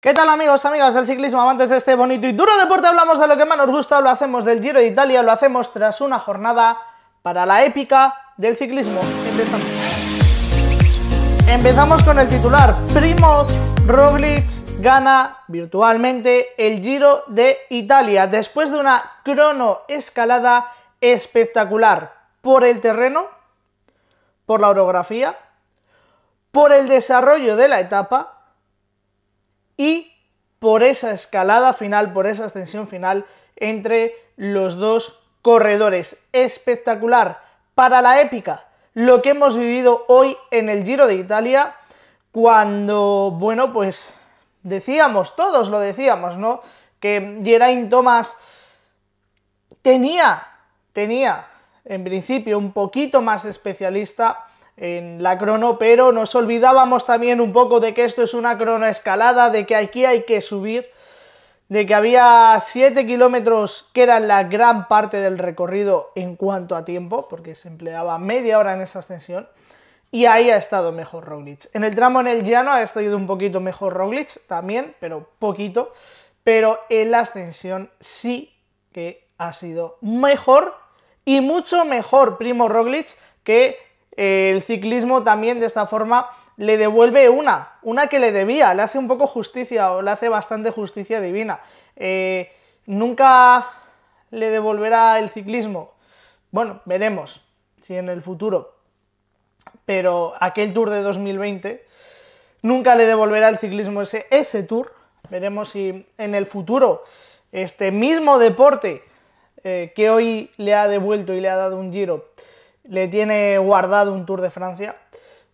¿Qué tal amigos, amigas del ciclismo, amantes de este bonito y duro deporte? Hablamos de lo que más nos gusta, lo hacemos del Giro de Italia, lo hacemos tras una jornada para la épica del ciclismo. Empezamos. Empezamos con el titular. Primoz Roglic gana virtualmente el Giro de Italia después de una crono escalada espectacular por el terreno, por la orografía, por el desarrollo de la etapa y por esa escalada final, por esa ascensión final entre los dos corredores. Espectacular para la épica lo que hemos vivido hoy en el Giro de Italia cuando, bueno, pues decíamos, todos lo decíamos, ¿no? Que Geraint Thomas tenía, tenía en principio un poquito más especialista en la crono, pero nos olvidábamos también un poco de que esto es una crono escalada, de que aquí hay que subir, de que había 7 kilómetros que eran la gran parte del recorrido en cuanto a tiempo, porque se empleaba media hora en esa ascensión, y ahí ha estado mejor Roglic. En el tramo en el llano ha estado un poquito mejor Roglic también, pero poquito, pero en la ascensión sí que ha sido mejor y mucho mejor Primo Roglic que el ciclismo también de esta forma le devuelve una, una que le debía, le hace un poco justicia o le hace bastante justicia divina. Eh, nunca le devolverá el ciclismo. Bueno, veremos si en el futuro. Pero aquel tour de 2020 nunca le devolverá el ciclismo ese, ese tour. Veremos si en el futuro este mismo deporte eh, que hoy le ha devuelto y le ha dado un giro le tiene guardado un Tour de Francia.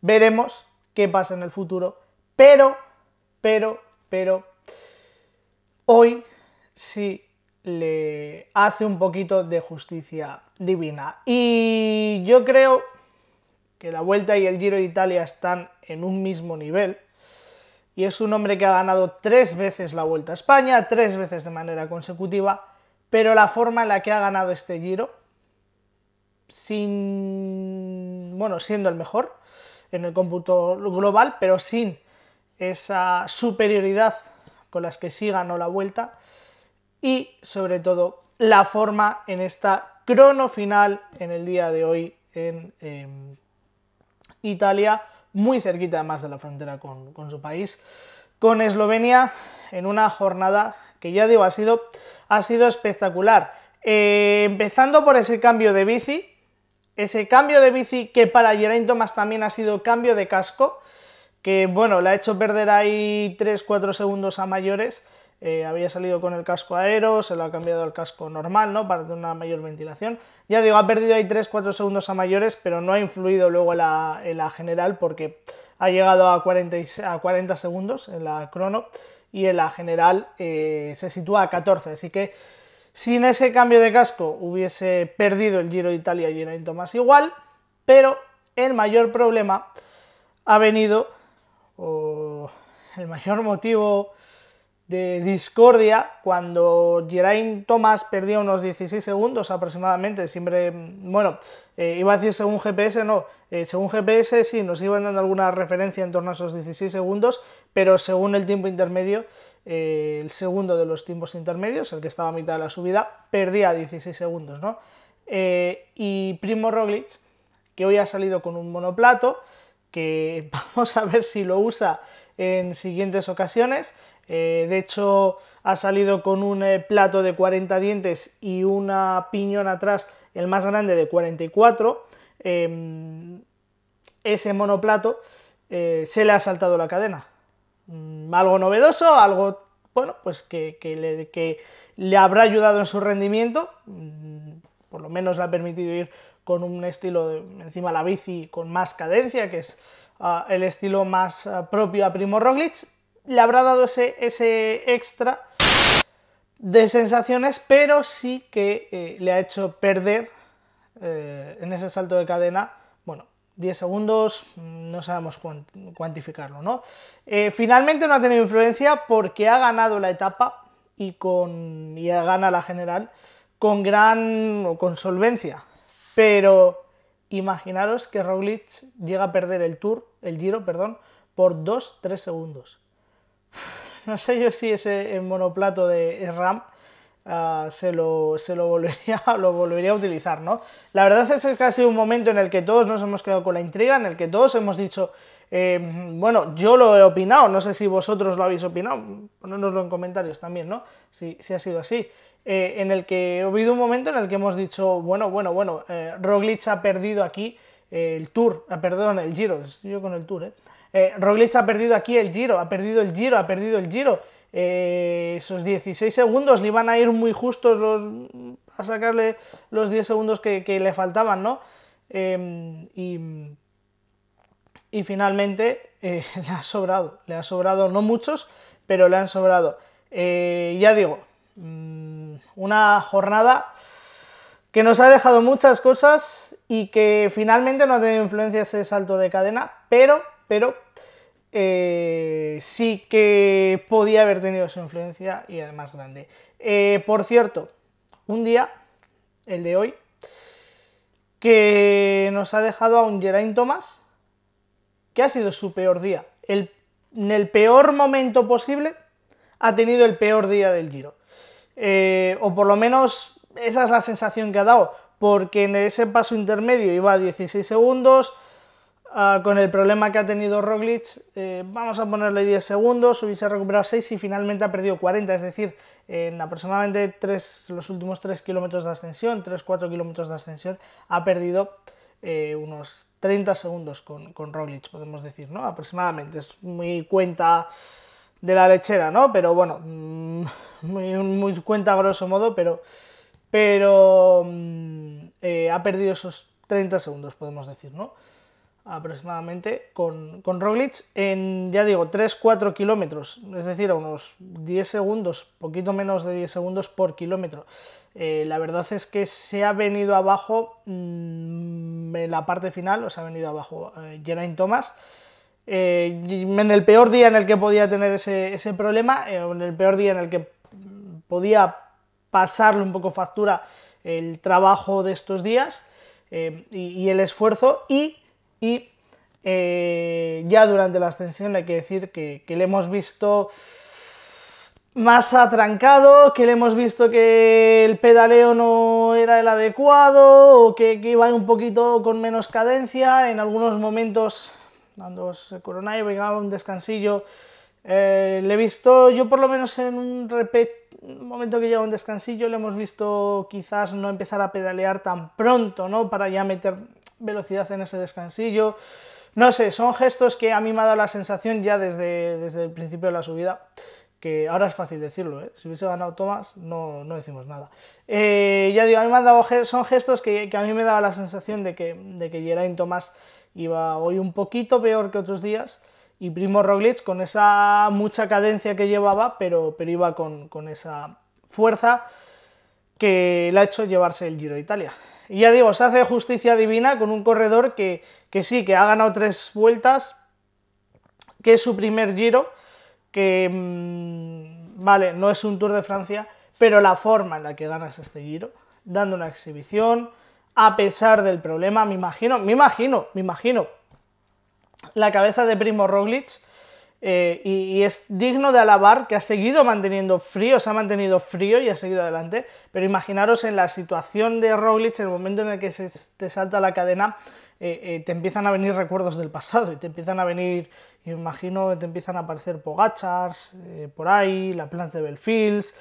Veremos qué pasa en el futuro. Pero, pero, pero, hoy sí le hace un poquito de justicia divina. Y yo creo que la Vuelta y el Giro de Italia están en un mismo nivel. Y es un hombre que ha ganado tres veces la Vuelta a España, tres veces de manera consecutiva, pero la forma en la que ha ganado este Giro sin, bueno, siendo el mejor en el cómputo global, pero sin esa superioridad con las que sí ganó la vuelta y sobre todo la forma en esta crono final en el día de hoy en em, Italia, muy cerquita además de la frontera con, su país, con Eslovenia en una jornada que ya digo ha sido, ha sido espectacular. Eh, empezando por ese cambio de bici, ese cambio de bici que para Geraint Thomas también ha sido cambio de casco, que bueno, le ha hecho perder ahí 3-4 segundos a mayores. Eh, había salido con el casco aero, se lo ha cambiado al casco normal, ¿no? Para tener una mayor ventilación. Ya digo, ha perdido ahí 3-4 segundos a mayores, pero no ha influido luego en la, general porque ha llegado a 40, a segundos en la crono y en la general eh, se sitúa a 14. Así que sin ese cambio de casco hubiese perdido el Giro de Italia y era igual, pero el mayor problema ha venido, o el mayor motivo de discordia cuando Geraint Thomas perdía unos 16 segundos aproximadamente, siempre, bueno, eh, iba a decir según GPS, no, eh, según GPS sí, nos iban dando alguna referencia en torno a esos 16 segundos, pero según el tiempo intermedio eh, el segundo de los tiempos intermedios, el que estaba a mitad de la subida, perdía 16 segundos, eh, y Primo Roglic, que hoy ha salido con un monoplato, que vamos a ver si lo usa en siguientes ocasiones. Eh, de hecho, ha salido con un plato de 40 dientes y una piñón atrás, el más grande de 44. Em, ese monoplato se le ha saltado la cadena. Mm, algo novedoso, algo, bueno, pues que, le, le, habrá ayudado en su rendimiento, mm, por lo menos le ha permitido ir con un estilo de, encima la bici con más cadencia, que es ah, el estilo más ah, propio a Primo Roglic, le habrá dado ese, extra de sensaciones, pero sí que eh, le ha hecho perder eh, en ese salto de cadena 10 segundos, mm, no sabemos cuantificarlo, ¿no? Eh, finalmente no ha tenido influencia porque ha ganado la etapa y, con, y gana la general con gran solvencia. Pero imaginaros que Roglic llega a perder el Tour, el Giro, perdón, por 2-3 segundos. No sé yo si ese monoplato de RAM Ah, se, lo, se lo, volvería, lo volvería a utilizar, ¿no? La verdad es que ha sido un momento en el que todos nos hemos quedado con la intriga, en el que todos hemos dicho, em, bueno, yo lo he opinado, no sé si vosotros lo habéis opinado, ponednoslo en comentarios también, ¿no? Si, ha sido así. Eh, en el que ha habido un momento en el que hemos dicho, bueno, bueno, bueno, eh, Roglic ha perdido aquí eh, el Tour, ah, perdón, el Giro, yo con el Tour, ¿eh? Roglic ha perdido aquí el Giro, ha perdido el Giro, ha perdido el Giro. Eh, esos 16 segundos le iban a ir muy justos los, a sacarle los 10 segundos que, le faltaban, ¿no? Em, y, finalmente eh, le ha sobrado, le ha sobrado, no muchos, pero le han sobrado. Eh, ya digo, mm, una jornada que nos ha dejado muchas cosas y que finalmente no ha tenido influencia ese salto de cadena, pero, pero eh, sí que podía haber tenido su influencia y además grande. Eh, por cierto, un día, el de hoy, que nos ha dejado a un Geraint Thomas que ha sido su peor día. en el peor momento posible ha tenido el peor día del Giro. Eh, o por lo menos esa es la sensación que ha dado, porque en ese paso intermedio iba a 16 segundos, Ah, con el problema que ha tenido Roglic, eh, vamos a ponerle 10 segundos, hubiese recuperado 6 y finalmente ha perdido 40, es decir, en aproximadamente 3, los últimos 3 kilómetros de ascensión, 3-4 kilómetros de ascensión, ha perdido eh, unos 30 segundos con, con, Roglic, podemos decir, ¿no? Aproximadamente, es muy cuenta de la lechera, ¿no? Pero bueno, mm, muy, muy cuenta grosso modo, pero, pero mm, eh, ha perdido esos 30 segundos, podemos decir, ¿no? aproximadamente con, con Roglic en, ya digo, 3-4 kilómetros, es decir, a unos 10 segundos, poquito menos de 10 segundos por kilómetro. Eh, la verdad es que se ha venido abajo mm, en la parte final, o se ha venido abajo eh, Geraint Thomas. Eh, en el peor día en el que podía tener ese, problema, eh, en el peor día en el que podía pasarle un poco factura el trabajo de estos días y, y el esfuerzo y y eh, ya durante la ascensión hay que decir que, le hemos visto más atrancado, que le hemos visto que el pedaleo no era el adecuado, o que, iba un poquito con menos cadencia, en algunos momentos, cuando Corona y llegaba un descansillo, eh, le he visto, yo por lo menos en un, momento que lleva un descansillo, le hemos visto quizás no empezar a pedalear tan pronto, ¿no? Para ya meter velocidad en ese descansillo. No sé, son gestos que a mí me ha dado la sensación ya desde, el principio de la subida, que ahora es fácil decirlo, ¿eh? si hubiese ganado Tomás no, no decimos nada. Eh, ya digo, a mí me han dado, son gestos que, a mí me daba la sensación de que, de que Geraint Thomas iba hoy un poquito peor que otros días, y Primo Roglic con esa mucha cadencia que llevaba, pero, pero iba con, con esa fuerza que le ha hecho llevarse el Giro de Italia. Y ya digo, se hace justicia divina con un corredor que, sí, que ha ganado tres vueltas, que es su primer giro, que mm, vale, no es un Tour de Francia, pero la forma en la que ganas este giro, dando una exhibición, a pesar del problema, me imagino, me imagino, me imagino, la cabeza de Primo Roglic eh, y, es digno de alabar que ha seguido manteniendo frío, se ha mantenido frío y ha seguido adelante. Pero imaginaros en la situación de Roglic, en el momento en el que se te salta la cadena, eh, eh, te empiezan a venir recuerdos del pasado y te empiezan a venir, imagino, te empiezan a aparecer Pogachars por ahí, la planta de Belfields.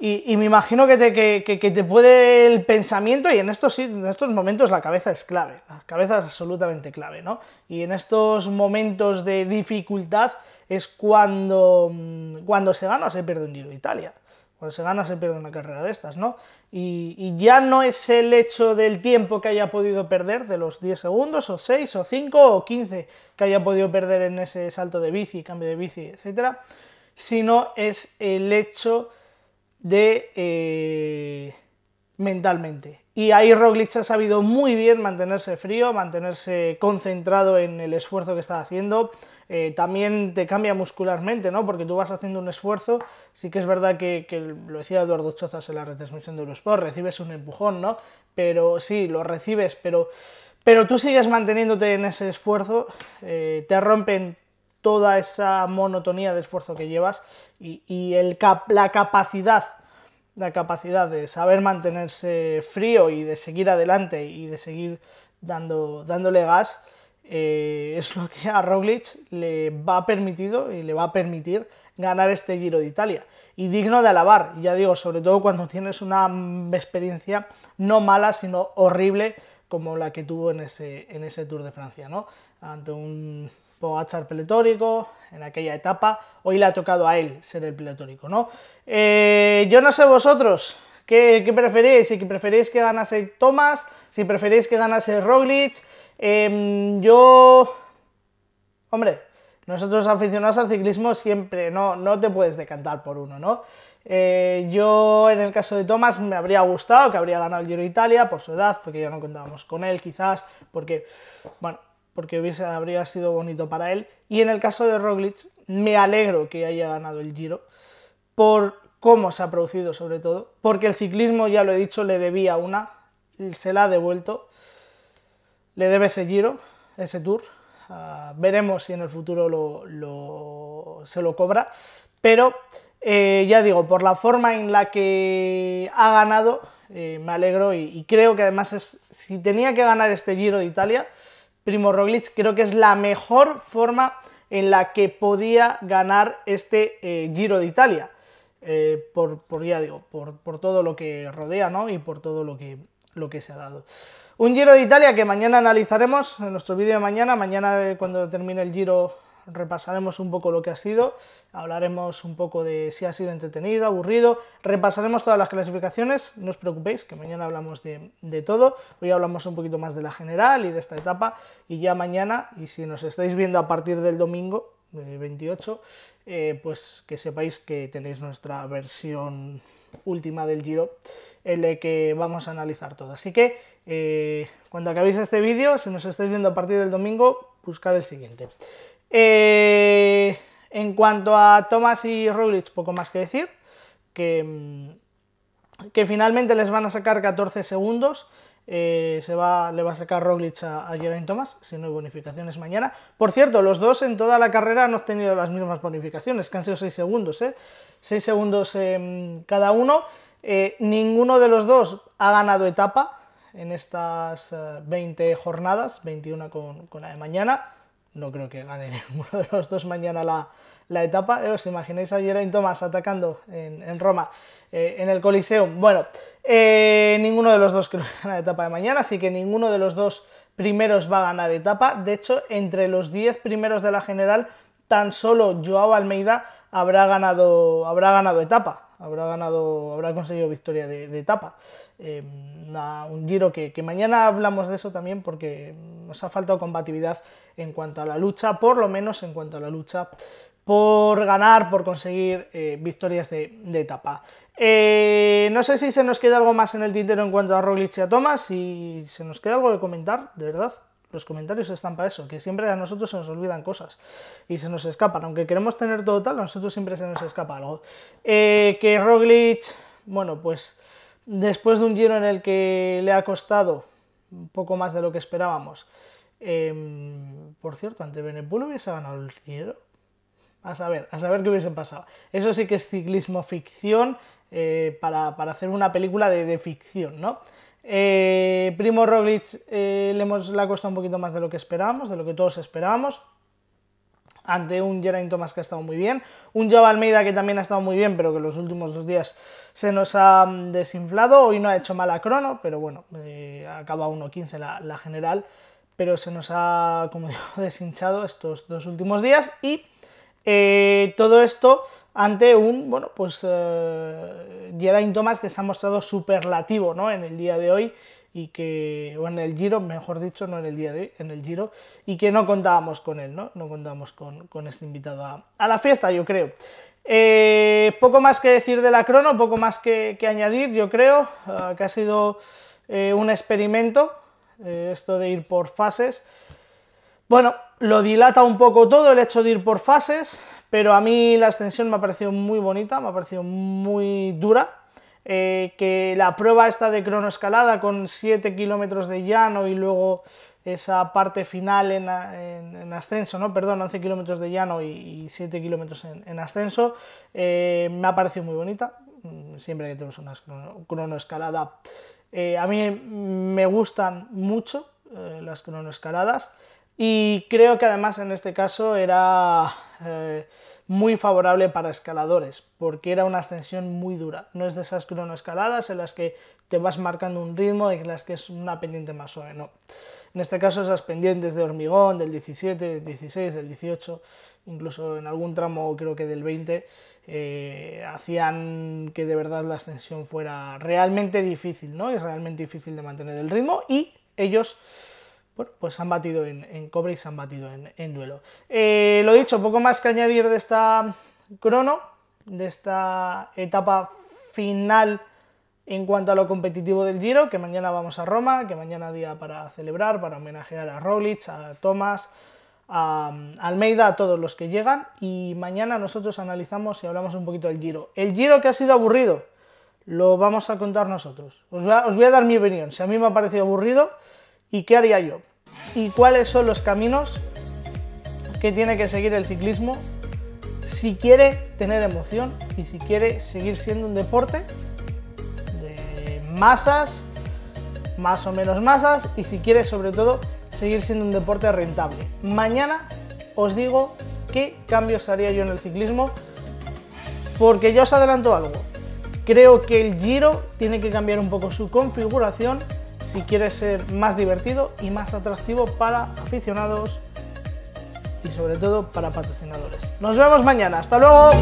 Y, me imagino que te, puede el pensamiento, y en estos, en estos momentos la cabeza es clave, la cabeza es absolutamente clave, ¿no? Y en estos momentos de dificultad es cuando, mm, cuando se gana o se pierde un Giro de Italia. Cuando se gana o se pierde una carrera de estas, ¿no? Y, y ya no es el hecho del tiempo que haya podido perder, de los 10 segundos, o 6, o 5, o 15 que haya podido perder en ese salto de bici, cambio de bici, etcétera, sino es el hecho de eh, mentalmente. Y ahí Roglic ha sabido muy bien mantenerse frío, mantenerse concentrado en el esfuerzo que está haciendo. Eh, también te cambia muscularmente, ¿no? Porque tú vas haciendo un esfuerzo. Sí que es verdad que, lo decía Eduardo Chozas en la retransmisión de Eurosport, recibes un empujón, ¿no? Pero sí, lo recibes, pero, pero tú sigues manteniéndote en ese esfuerzo. Eh, te rompen toda esa monotonía de esfuerzo que llevas y, la capacidad la capacidad de saber mantenerse frío y de seguir adelante y de seguir dando, dándole gas eh, es lo que a Roglic le va permitido y le va a permitir ganar este Giro de Italia. Y digno de alabar, ya digo, sobre todo cuando tienes una experiencia no mala, sino horrible, como la que tuvo en ese, en ese Tour de Francia, ¿no? Ante un Pogachar peletórico en aquella etapa, hoy le ha tocado a él ser el peletórico, ¿no? Eh, yo no sé vosotros, ¿qué, qué preferís? Si preferís que ganase Thomas, si preferís que ganase Roglic, em, yo... Hombre, nosotros aficionados al ciclismo siempre no, no te puedes decantar por uno, ¿no? Eh, yo en el caso de Thomas me habría gustado que habría ganado el Giro Italia por su edad, porque ya no contábamos con él quizás, porque, bueno, porque hubiese, habría sido bonito para él. Y en el caso de Roglic, me alegro que haya ganado el Giro, por cómo se ha producido sobre todo, porque el ciclismo, ya lo he dicho, le debía una, se la ha devuelto, le debe ese Giro, ese Tour, ah, veremos si en el futuro lo, se lo cobra, pero eh, ya digo, por la forma en la que ha ganado, eh, me alegro y, y creo que además es, si tenía que ganar este Giro de Italia, Primo Roglic creo que es la mejor forma en la que podía ganar este eh, Giro de Italia. Eh, por, digo, por, todo lo que rodea, Y por todo lo que, lo que se ha dado. Un Giro de Italia que mañana analizaremos en nuestro vídeo de mañana. Mañana, eh, cuando termine el Giro repasaremos un poco lo que ha sido, hablaremos un poco de si ha sido entretenido, aburrido, repasaremos todas las clasificaciones, no os preocupéis, que mañana hablamos de, todo, hoy hablamos un poquito más de la general y de esta etapa, y ya mañana, y si nos estáis viendo a partir del domingo, 28, eh, eh, pues que sepáis que tenéis nuestra versión última del Giro en la que vamos a analizar todo. Así que eh, cuando acabéis este vídeo, si nos estáis viendo a partir del domingo, buscar el siguiente. Eh, en cuanto a Thomas y Roglic, poco más que decir, que, mm, finalmente les van a sacar 14 segundos. Eh, se va, le va a sacar Roglic a, a Geraint Thomas, si no hay bonificaciones mañana. Por cierto, los dos en toda la carrera han obtenido las mismas bonificaciones, que han sido 6 segundos, 6 ¿eh? segundos cada uno. ninguno de los dos ha ganado etapa en estas 20 jornadas, 21 con, con la de mañana no creo que gane ninguno de los dos mañana la, etapa. Eh, ¿Os imagináis a Geraint Thomas atacando en, Roma, eh, en el Coliseum? Bueno, eh, ninguno de los dos creo que gana la etapa de mañana, así que ninguno de los dos primeros va a ganar etapa. De hecho, entre los 10 primeros de la general, tan solo Joao Almeida habrá ganado, habrá ganado etapa habrá ganado, habrá conseguido victoria de, etapa. Em, un giro que, mañana hablamos de eso también porque nos ha faltado combatividad en cuanto a la lucha, por lo menos en cuanto a la lucha por ganar, por conseguir eh, victorias de, etapa. Eh, no sé si se nos queda algo más en el tintero en cuanto a Roglic y a Thomas, si se nos queda algo que comentar, de verdad. Los comentarios están para eso, que siempre a nosotros se nos olvidan cosas y se nos escapan. Aunque queremos tener todo tal, a nosotros siempre se nos escapa algo. Eh, que Roglic, bueno, pues después de un giro en el que le ha costado un poco más de lo que esperábamos. Em, por cierto, ante Benepul hubiese ganado el giro. A saber, a saber qué hubiesen pasado. Eso sí que es ciclismo ficción eh, para, hacer una película de, de ficción, ¿no? Eh, Primo Roglic eh, le, hemos, costado un poquito más de lo que esperábamos, de lo que todos esperábamos. Ante un Geraint Thomas que ha estado muy bien. Un Joao Almeida que también ha estado muy bien, pero que los últimos dos días se nos ha mm, desinflado. Hoy no ha hecho mala crono, pero bueno, eh, acaba 1.15 la, la general. Pero se nos ha, como digo, deshinchado estos dos últimos días. Y todo esto ante un, bueno, pues Geraint eh, Thomas que se ha mostrado superlativo, ¿no? En el día de hoy y que, o en el Giro, mejor dicho, no en el día de hoy, en el Giro, y que no contábamos con él, ¿no? No contábamos con, este invitado a, la fiesta, yo creo. Eh, poco más que decir de la crono, poco más que, añadir, yo creo, eh, que ha sido un experimento, esto de ir por fases. Bueno, lo dilata un poco todo el hecho de ir por fases, pero a mí la ascensión me ha parecido muy bonita, me ha parecido muy dura. Eh, que la prueba esta de cronoescalada con 7 kilómetros de llano y luego esa parte final en, ascenso, perdón, 11 kilómetros de llano y, 7 kilómetros en, ascenso, eh, me ha parecido muy bonita. Mm, siempre que tenemos una cronoescalada, eh, a mí me gustan mucho las cronoescaladas. Y creo que además en este caso era eh, muy favorable para escaladores, porque era una ascensión muy dura. No es de esas cronoescaladas en las que te vas marcando un ritmo y en las que es una pendiente más suave, no. En este caso esas pendientes de hormigón del 17, del 16, del 18, incluso en algún tramo creo que del 20, eh, hacían que de verdad la ascensión fuera realmente difícil, ¿no? Es realmente difícil de mantener el ritmo y ellos bueno, pues han batido en, cobre y se han batido en, duelo. Eh, lo dicho, poco más que añadir de esta crono, de esta etapa final en cuanto a lo competitivo del Giro, que mañana vamos a Roma, que mañana día para celebrar, para homenajear a Roglic, a Thomas, a mm, Almeida, a todos los que llegan. Y mañana nosotros analizamos y hablamos un poquito del Giro. El Giro que ha sido aburrido, lo vamos a contar nosotros. Os os voy a dar mi opinión, si a mí me ha parecido aburrido y qué haría yo y cuáles son los caminos que tiene que seguir el ciclismo si quiere tener emoción y si quiere seguir siendo un deporte de masas, más o menos masas, y si quiere sobre todo seguir siendo un deporte rentable. Mañana os digo qué cambios haría yo en el ciclismo, porque ya os adelanto algo. Creo que el Giro tiene que cambiar un poco su configuración si quieres ser más divertido y más atractivo para aficionados y sobre todo para patrocinadores. Nos vemos mañana, hasta luego.